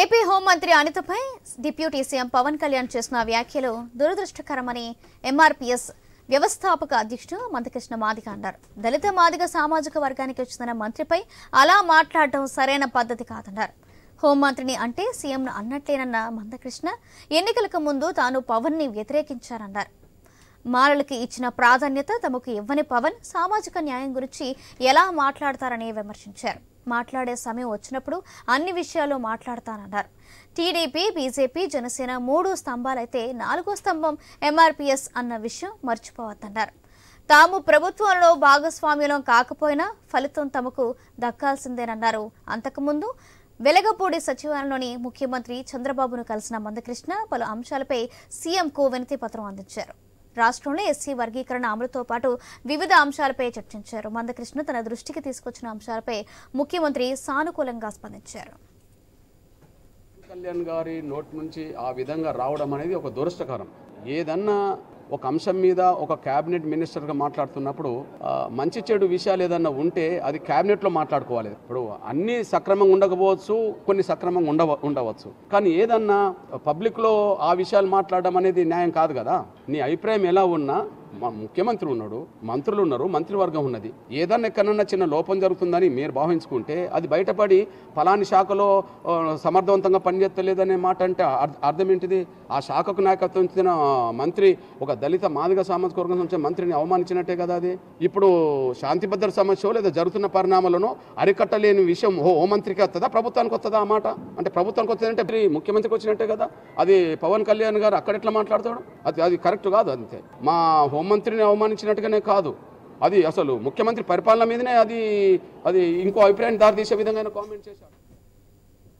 AP హోంమంత్రి అనితపై deputy CM Pawan Kalyan చేసిన వ్యాఖ్యలు దురదృష్టకరమని ఎంఆర్పీఎస్ వ్యవస్థాపక అధ్యక్షుడు మందకృష్ణ మాదిగ అన్నారు దళిత మాదిగ సామాజిక వర్గానికి చెందిన మంత్రిపై అలా మాట్లాడటం సరైన పద్ధతి కాదన్నారు హోంమంత్రిని అంటే సీఎంను అన్నట్లేనన్న మందకృష్ణ ఎన్నికలకు ముందు తాను పవన్ని వ్యతిరేకించారన్నారు మాలలకి ఇచ్చిన ప్రాధాన్యత తమకు ఇవ్వని పవన్ సామాజిక న్యాయం గురించి ఎలా మాట్లాడతారని విమర్శించారు మాట్లాడే సమయం వచ్చినప్పుడు అన్ని విషయాలు మాట్లాడతానన్నారు టీడీపీ బీజేపీ జనసేన మూడు స్తంభాలైతే నాలుగో స్తంభం ఎంఆర్పీఎస్ అన్న విషయం మర్చిపోవద్దన్నారు తాము ప్రభుత్వంలో భాగస్వామ్యం కాకపోయినా ఫలితం తమకు దక్కాల్సిందేనన్నారు అంతకుముందు వెలగపూడి సచివాలయంలోని ముఖ్యమంత్రి చంద్రబాబును కలిసిన మందకృష్ణ పలు అంశాలపై సీఎంకు వినతి పత్రం అందించారు రాష్ట్రంలో ఎస్సీ వర్గీకరణ అమలుతో పాటు వివిధ అంశాలపై చర్చించారు మందకృష్ణ తన దృష్టికి తీసుకొచ్చిన అంశాలపై ముఖ్యమంత్రి సానుకూలంగా స్పందించారు కళ్యాణ్ గారి నోటి నుంచి ఆ విధంగా రావడం అనేది ఒక దురష్టకరం ఏదన్నా ఒక అంశం మీద ఒక క్యాబినెట్ మినిస్టర్గా మాట్లాడుతున్నప్పుడు మంచి చెడు విషయాలు ఏదన్నా ఉంటే అది క్యాబినెట్లో మాట్లాడుకోవాలి ఇప్పుడు అన్నీ సక్రమంగా ఉండకపోవచ్చు కొన్ని సక్రమంగా ఉండవ ఉండవచ్చు కానీ ఏదన్నా పబ్లిక్లో ఆ విషయాలు మాట్లాడడం అనేది న్యాయం కాదు కదా నీ అభిప్రాయం ఎలా ఉన్నా ముఖ్యమంత్రి ఉన్నాడు మంత్రులు ఉన్నారు మంత్రివర్గం ఉన్నది ఏదన్నా ఎక్కడన్నా చిన్న లోపం జరుగుతుందని మీరు భావించుకుంటే అది బయటపడి ఫలాని శాఖలో సమర్థవంతంగా పనిచేస్తలేదనే మాట అంటే అర్థం ఏంటిది ఆ శాఖకు నాయకత్వం ఇచ్చిన మంత్రి ఒక దళిత మాదిగ సామాజిక వర్గం సంబంధించిన మంత్రిని అవమానించినట్టే కదా అది ఇప్పుడు శాంతి భద్రత సమస్య లేదా జరుగుతున్న పరిణామాలను అరికట్టలేని విషయం ఓ మంత్రికి వస్తుందా ప్రభుత్వానికి వస్తుందా ఆ మాట అంటే ప్రభుత్వానికి వచ్చిందంటే ముఖ్యమంత్రికి వచ్చినట్టే కదా అది పవన్ కళ్యాణ్ గారు అక్కడ ఎట్లా మాట్లాడతాడు అది అది కరెక్ట్ కాదు అంతే మా హోం మంత్రిని అవమానించినట్టుగానే కాదు అది అసలు ముఖ్యమంత్రి పరిపాలన మీదనే అది అది ఇంకో అభిప్రాయాన్ని దారితీసే విధంగా కామెంట్ చేశారు